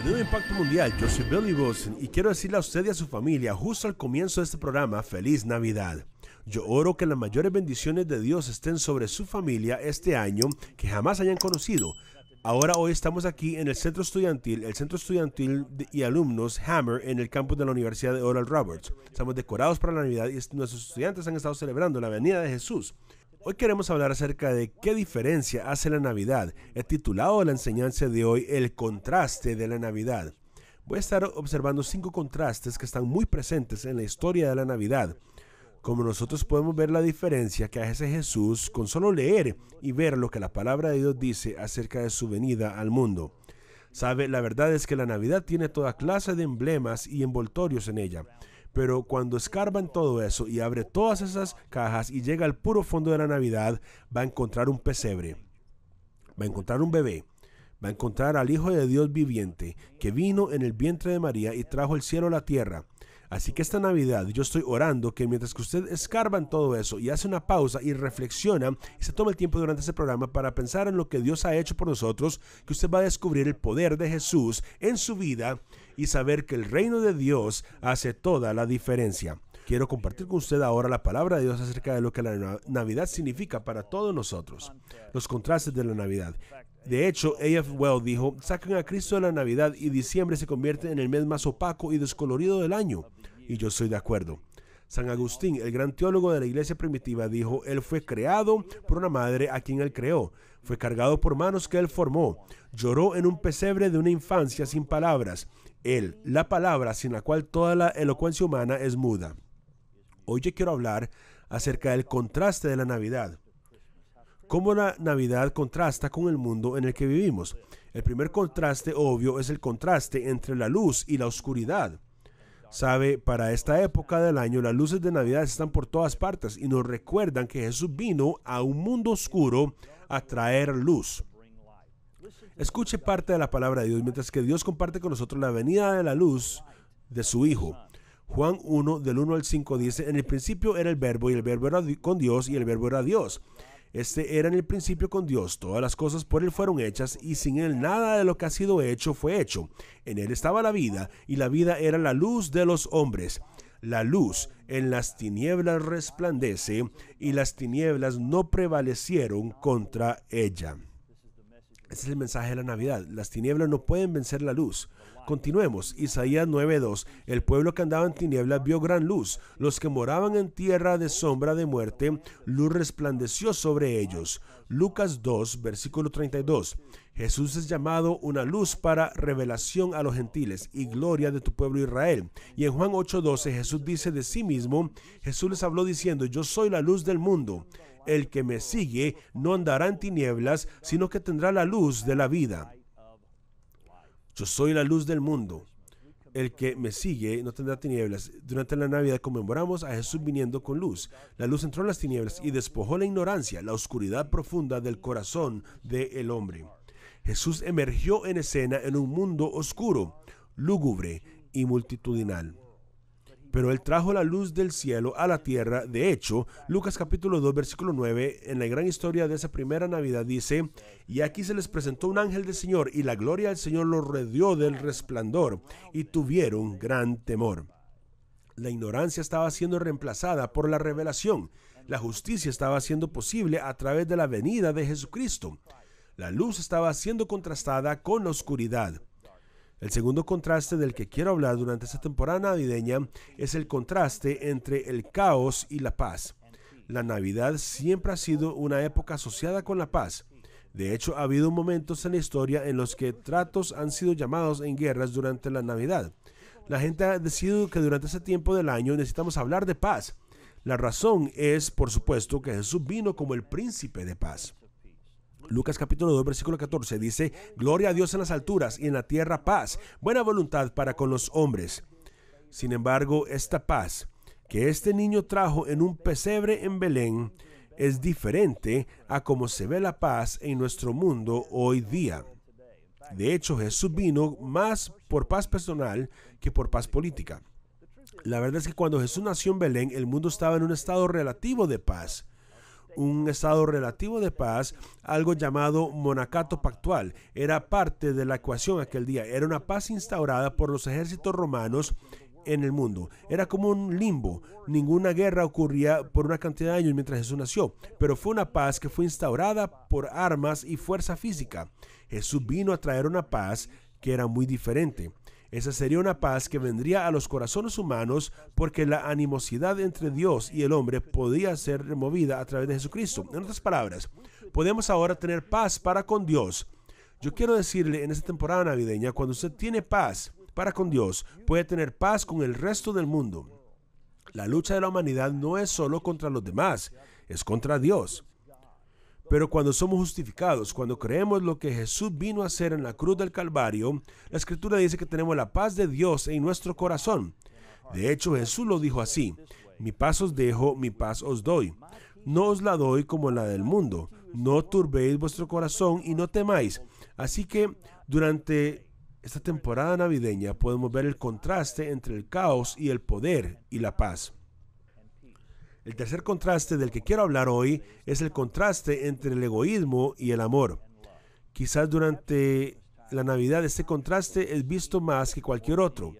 a impacto mundial, yo soy Billy Wilson y quiero decirle a usted y a su familia justo al comienzo de este programa, feliz Navidad. Yo oro que las mayores bendiciones de Dios estén sobre su familia este año que jamás hayan conocido. Ahora hoy estamos aquí en el centro estudiantil, el centro estudiantil y alumnos Hammer en el campus de la Universidad de Oral Roberts. Estamos decorados para la Navidad y nuestros estudiantes han estado celebrando la venida de Jesús. Hoy queremos hablar acerca de qué diferencia hace la Navidad. He titulado la enseñanza de hoy El contraste de la Navidad. Voy a estar observando cinco contrastes que están muy presentes en la historia de la Navidad. Como nosotros podemos ver la diferencia que hace Jesús con solo leer y ver lo que la palabra de Dios dice acerca de su venida al mundo. Sabe, la verdad es que la Navidad tiene toda clase de emblemas y envoltorios en ella. Pero cuando escarban todo eso y abre todas esas cajas y llega al puro fondo de la Navidad, va a encontrar un pesebre, va a encontrar un bebé, va a encontrar al Hijo de Dios viviente, que vino en el vientre de María y trajo el cielo a la tierra. Así que esta Navidad yo estoy orando que mientras que usted escarba en todo eso y hace una pausa y reflexiona y se toma el tiempo durante ese programa para pensar en lo que Dios ha hecho por nosotros, que usted va a descubrir el poder de Jesús en su vida y saber que el reino de Dios hace toda la diferencia. Quiero compartir con usted ahora la palabra de Dios acerca de lo que la Navidad significa para todos nosotros, los contrastes de la Navidad. De hecho, A.F. Well dijo, sacan a Cristo de la Navidad y diciembre se convierte en el mes más opaco y descolorido del año. Y yo estoy de acuerdo. San Agustín, el gran teólogo de la iglesia primitiva, dijo, Él fue creado por una madre a quien Él creó, fue cargado por manos que Él formó, lloró en un pesebre de una infancia sin palabras, él, la palabra sin la cual toda la elocuencia humana es muda. Hoy quiero hablar acerca del contraste de la Navidad. Cómo la Navidad contrasta con el mundo en el que vivimos. El primer contraste obvio es el contraste entre la luz y la oscuridad. Sabe, para esta época del año las luces de Navidad están por todas partes y nos recuerdan que Jesús vino a un mundo oscuro a traer luz. Escuche parte de la palabra de Dios mientras que Dios comparte con nosotros la venida de la luz de su Hijo. Juan 1 del 1 al 5 dice, en el principio era el verbo y el verbo era con Dios y el verbo era Dios. Este era en el principio con Dios, todas las cosas por Él fueron hechas y sin Él nada de lo que ha sido hecho fue hecho. En Él estaba la vida y la vida era la luz de los hombres. La luz en las tinieblas resplandece y las tinieblas no prevalecieron contra ella. Ese es el mensaje de la Navidad. Las tinieblas no pueden vencer la luz. Continuemos. Isaías 9:2. El pueblo que andaba en tinieblas vio gran luz. Los que moraban en tierra de sombra de muerte, luz resplandeció sobre ellos. Lucas 2, versículo 32. Jesús es llamado una luz para revelación a los gentiles y gloria de tu pueblo Israel. Y en Juan 8:12 Jesús dice de sí mismo, Jesús les habló diciendo, yo soy la luz del mundo. El que me sigue no andará en tinieblas, sino que tendrá la luz de la vida. Yo soy la luz del mundo. El que me sigue no tendrá tinieblas. Durante la Navidad conmemoramos a Jesús viniendo con luz. La luz entró en las tinieblas y despojó la ignorancia, la oscuridad profunda del corazón del hombre. Jesús emergió en escena en un mundo oscuro, lúgubre y multitudinal pero él trajo la luz del cielo a la tierra. De hecho, Lucas capítulo 2, versículo 9, en la gran historia de esa primera Navidad dice, y aquí se les presentó un ángel del Señor, y la gloria del Señor los rodeó del resplandor, y tuvieron gran temor. La ignorancia estaba siendo reemplazada por la revelación. La justicia estaba siendo posible a través de la venida de Jesucristo. La luz estaba siendo contrastada con la oscuridad. El segundo contraste del que quiero hablar durante esta temporada navideña es el contraste entre el caos y la paz. La Navidad siempre ha sido una época asociada con la paz. De hecho, ha habido momentos en la historia en los que tratos han sido llamados en guerras durante la Navidad. La gente ha decidido que durante ese tiempo del año necesitamos hablar de paz. La razón es, por supuesto, que Jesús vino como el príncipe de paz. Lucas capítulo 2, versículo 14 dice, Gloria a Dios en las alturas y en la tierra paz, buena voluntad para con los hombres. Sin embargo, esta paz que este niño trajo en un pesebre en Belén es diferente a como se ve la paz en nuestro mundo hoy día. De hecho, Jesús vino más por paz personal que por paz política. La verdad es que cuando Jesús nació en Belén, el mundo estaba en un estado relativo de paz un estado relativo de paz, algo llamado monacato pactual. Era parte de la ecuación aquel día. Era una paz instaurada por los ejércitos romanos en el mundo. Era como un limbo. Ninguna guerra ocurría por una cantidad de años mientras Jesús nació, pero fue una paz que fue instaurada por armas y fuerza física. Jesús vino a traer una paz que era muy diferente. Esa sería una paz que vendría a los corazones humanos porque la animosidad entre Dios y el hombre podía ser removida a través de Jesucristo. En otras palabras, podemos ahora tener paz para con Dios. Yo quiero decirle en esta temporada navideña, cuando usted tiene paz para con Dios, puede tener paz con el resto del mundo. La lucha de la humanidad no es solo contra los demás, es contra Dios. Pero cuando somos justificados, cuando creemos lo que Jesús vino a hacer en la cruz del Calvario, la escritura dice que tenemos la paz de Dios en nuestro corazón. De hecho, Jesús lo dijo así, mi paz os dejo, mi paz os doy. No os la doy como la del mundo. No turbéis vuestro corazón y no temáis. Así que durante esta temporada navideña podemos ver el contraste entre el caos y el poder y la paz. El tercer contraste del que quiero hablar hoy es el contraste entre el egoísmo y el amor. Quizás durante la Navidad este contraste es visto más que cualquier otro.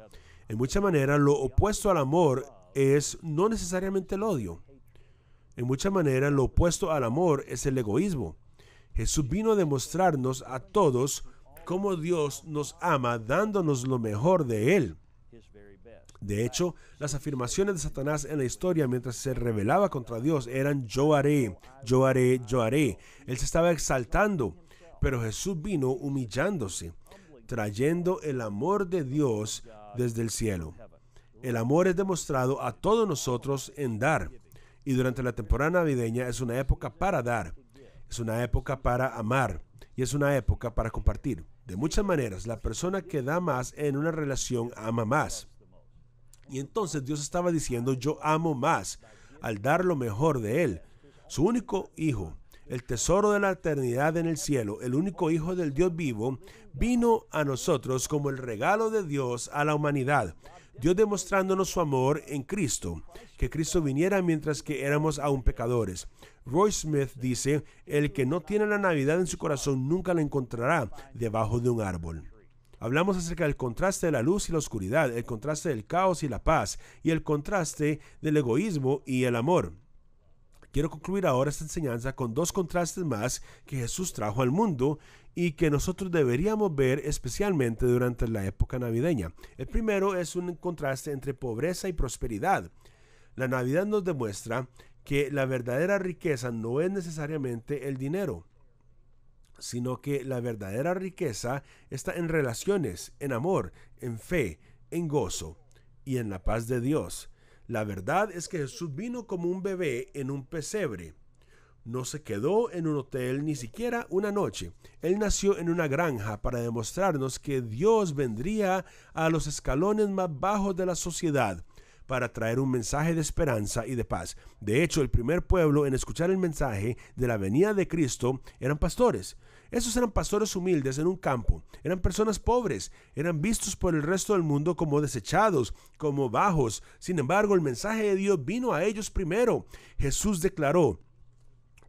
En mucha manera, lo opuesto al amor es no necesariamente el odio. En mucha manera, lo opuesto al amor es el egoísmo. Jesús vino a demostrarnos a todos cómo Dios nos ama dándonos lo mejor de Él. De hecho, las afirmaciones de Satanás en la historia mientras se rebelaba contra Dios eran yo haré, yo haré, yo haré. Él se estaba exaltando, pero Jesús vino humillándose, trayendo el amor de Dios desde el cielo. El amor es demostrado a todos nosotros en dar. Y durante la temporada navideña es una época para dar, es una época para amar y es una época para compartir. De muchas maneras, la persona que da más en una relación ama más. Y entonces Dios estaba diciendo, yo amo más al dar lo mejor de Él, su único hijo, el tesoro de la eternidad en el cielo, el único hijo del Dios vivo, vino a nosotros como el regalo de Dios a la humanidad. Dios demostrándonos su amor en Cristo, que Cristo viniera mientras que éramos aún pecadores. Roy Smith dice, el que no tiene la Navidad en su corazón nunca la encontrará debajo de un árbol. Hablamos acerca del contraste de la luz y la oscuridad, el contraste del caos y la paz, y el contraste del egoísmo y el amor. Quiero concluir ahora esta enseñanza con dos contrastes más que Jesús trajo al mundo y que nosotros deberíamos ver especialmente durante la época navideña. El primero es un contraste entre pobreza y prosperidad. La Navidad nos demuestra que la verdadera riqueza no es necesariamente el dinero sino que la verdadera riqueza está en relaciones, en amor, en fe, en gozo y en la paz de Dios. La verdad es que Jesús vino como un bebé en un pesebre. No se quedó en un hotel ni siquiera una noche. Él nació en una granja para demostrarnos que Dios vendría a los escalones más bajos de la sociedad para traer un mensaje de esperanza y de paz. De hecho, el primer pueblo en escuchar el mensaje de la venida de Cristo eran pastores. Esos eran pastores humildes en un campo, eran personas pobres, eran vistos por el resto del mundo como desechados, como bajos. Sin embargo, el mensaje de Dios vino a ellos primero. Jesús declaró,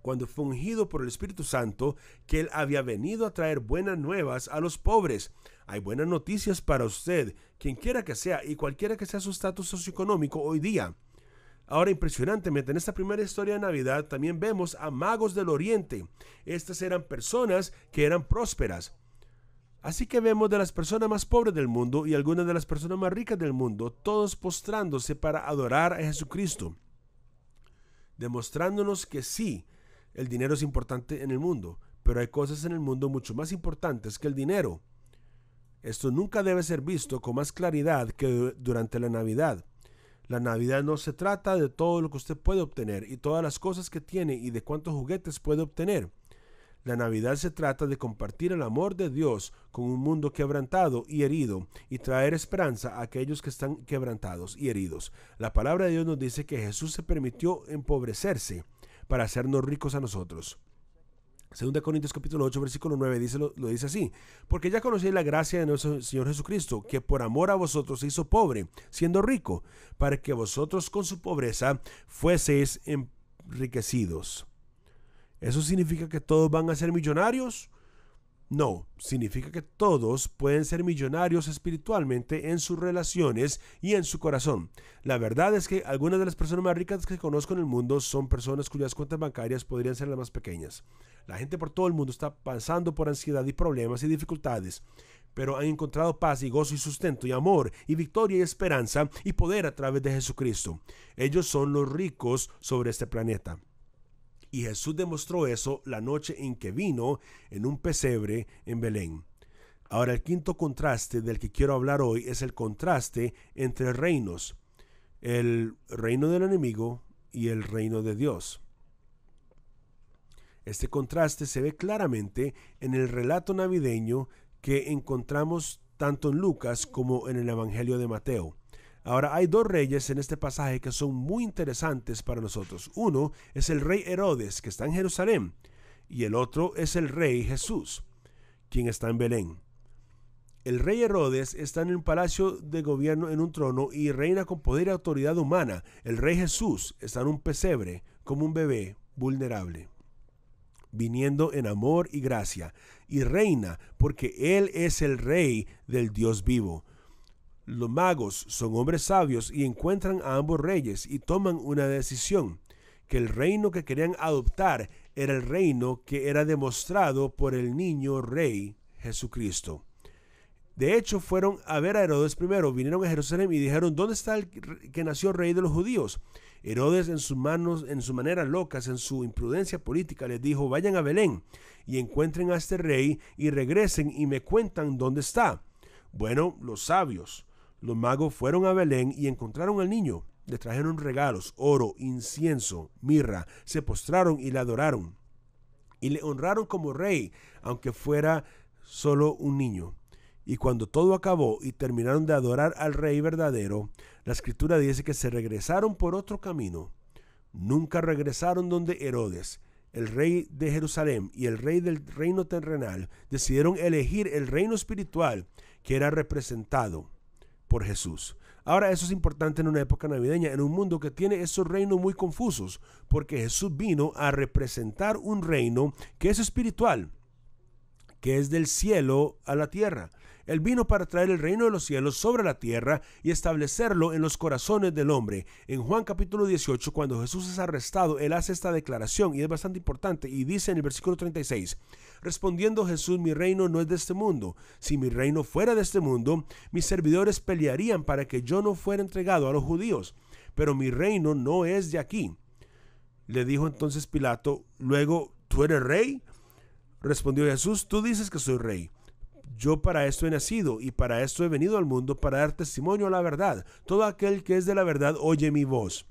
cuando fue ungido por el Espíritu Santo que él había venido a traer buenas nuevas a los pobres. Hay buenas noticias para usted, quien quiera que sea y cualquiera que sea su estatus socioeconómico hoy día. Ahora, impresionantemente, en esta primera historia de Navidad también vemos a magos del Oriente. Estas eran personas que eran prósperas. Así que vemos de las personas más pobres del mundo y algunas de las personas más ricas del mundo, todos postrándose para adorar a Jesucristo, demostrándonos que sí, el dinero es importante en el mundo, pero hay cosas en el mundo mucho más importantes que el dinero. Esto nunca debe ser visto con más claridad que durante la Navidad. La Navidad no se trata de todo lo que usted puede obtener y todas las cosas que tiene y de cuántos juguetes puede obtener. La Navidad se trata de compartir el amor de Dios con un mundo quebrantado y herido y traer esperanza a aquellos que están quebrantados y heridos. La palabra de Dios nos dice que Jesús se permitió empobrecerse para hacernos ricos a nosotros. 2 Corintios capítulo 8 versículo 9 dice, lo, lo, dice así, porque ya conocéis la gracia de nuestro Señor Jesucristo, que por amor a vosotros se hizo pobre, siendo rico, para que vosotros con su pobreza fueseis enriquecidos. ¿Eso significa que todos van a ser millonarios? No, significa que todos pueden ser millonarios espiritualmente en sus relaciones y en su corazón. La verdad es que algunas de las personas más ricas que conozco en el mundo son personas cuyas cuentas bancarias podrían ser las más pequeñas. La gente por todo el mundo está pasando por ansiedad y problemas y dificultades, pero han encontrado paz y gozo y sustento y amor y victoria y esperanza y poder a través de Jesucristo. Ellos son los ricos sobre este planeta. Y Jesús demostró eso la noche en que vino en un pesebre en Belén. Ahora el quinto contraste del que quiero hablar hoy es el contraste entre reinos, el reino del enemigo y el reino de Dios. Este contraste se ve claramente en el relato navideño que encontramos tanto en Lucas como en el Evangelio de Mateo. Ahora, hay dos reyes en este pasaje que son muy interesantes para nosotros. Uno es el rey Herodes, que está en Jerusalén, y el otro es el rey Jesús, quien está en Belén. El rey Herodes está en un palacio de gobierno en un trono y reina con poder y autoridad humana. El rey Jesús está en un pesebre como un bebé vulnerable, viniendo en amor y gracia, y reina porque Él es el rey del Dios vivo. Los magos son hombres sabios y encuentran a ambos reyes y toman una decisión, que el reino que querían adoptar era el reino que era demostrado por el niño rey Jesucristo. De hecho, fueron a ver a Herodes primero, vinieron a Jerusalén y dijeron, ¿dónde está el que nació rey de los judíos? Herodes en sus manos, en su manera locas, en su imprudencia política, les dijo, vayan a Belén y encuentren a este rey y regresen y me cuentan dónde está. Bueno, los sabios, los magos fueron a Belén y encontraron al niño. Le trajeron regalos, oro, incienso, mirra. Se postraron y le adoraron. Y le honraron como rey, aunque fuera solo un niño. Y cuando todo acabó y terminaron de adorar al rey verdadero, la escritura dice que se regresaron por otro camino. Nunca regresaron donde Herodes, el rey de Jerusalén y el rey del reino terrenal, decidieron elegir el reino espiritual que era representado Jesús. Ahora, eso es importante en una época navideña, en un mundo que tiene esos reinos muy confusos, porque Jesús vino a representar un reino que es espiritual, que es del cielo a la tierra. Él vino para traer el reino de los cielos sobre la tierra y establecerlo en los corazones del hombre. En Juan capítulo 18, cuando Jesús es arrestado, él hace esta declaración y es bastante importante y dice en el versículo 36, respondiendo Jesús, mi reino no es de este mundo. Si mi reino fuera de este mundo, mis servidores pelearían para que yo no fuera entregado a los judíos, pero mi reino no es de aquí. Le dijo entonces Pilato, luego, ¿tú eres rey? Respondió Jesús, tú dices que soy rey. Yo para esto he nacido y para esto he venido al mundo, para dar testimonio a la verdad. Todo aquel que es de la verdad oye mi voz.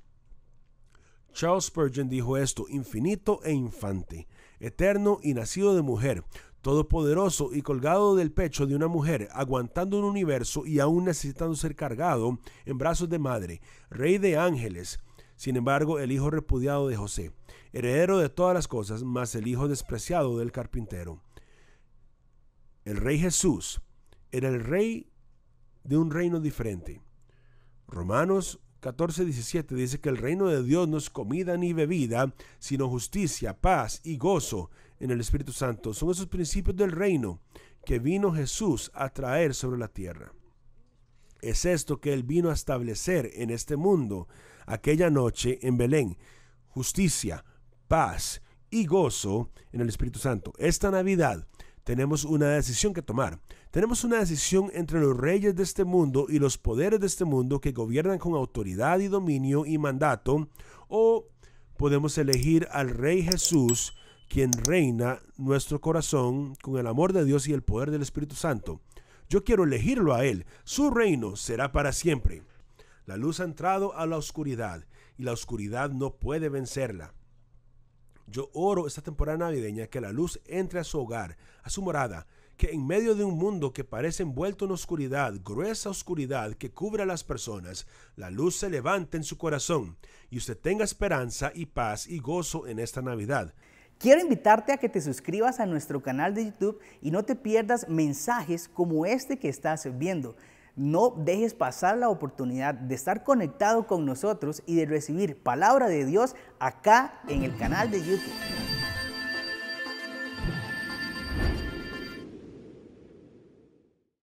Charles Spurgeon dijo esto, infinito e infante, eterno y nacido de mujer, todopoderoso y colgado del pecho de una mujer, aguantando un universo y aún necesitando ser cargado en brazos de madre, rey de ángeles. Sin embargo, el hijo repudiado de José, heredero de todas las cosas, más el hijo despreciado del carpintero. El rey Jesús era el rey de un reino diferente. Romanos 14, dice que el reino de Dios no es comida ni bebida, sino justicia, paz y gozo en el Espíritu Santo. Son esos principios del reino que vino Jesús a traer sobre la tierra. Es esto que Él vino a establecer en este mundo aquella noche en Belén. Justicia, paz y gozo en el Espíritu Santo. Esta Navidad tenemos una decisión que tomar. Tenemos una decisión entre los reyes de este mundo y los poderes de este mundo que gobiernan con autoridad y dominio y mandato, o podemos elegir al Rey Jesús, quien reina nuestro corazón con el amor de Dios y el poder del Espíritu Santo. Yo quiero elegirlo a Él. Su reino será para siempre. La luz ha entrado a la oscuridad y la oscuridad no puede vencerla. Yo oro esta temporada navideña que la luz entre a su hogar, a su morada, que en medio de un mundo que parece envuelto en oscuridad, gruesa oscuridad que cubre a las personas, la luz se levante en su corazón y usted tenga esperanza y paz y gozo en esta Navidad. Quiero invitarte a que te suscribas a nuestro canal de YouTube y no te pierdas mensajes como este que estás viendo. No dejes pasar la oportunidad de estar conectado con nosotros y de recibir palabra de Dios acá en el canal de YouTube.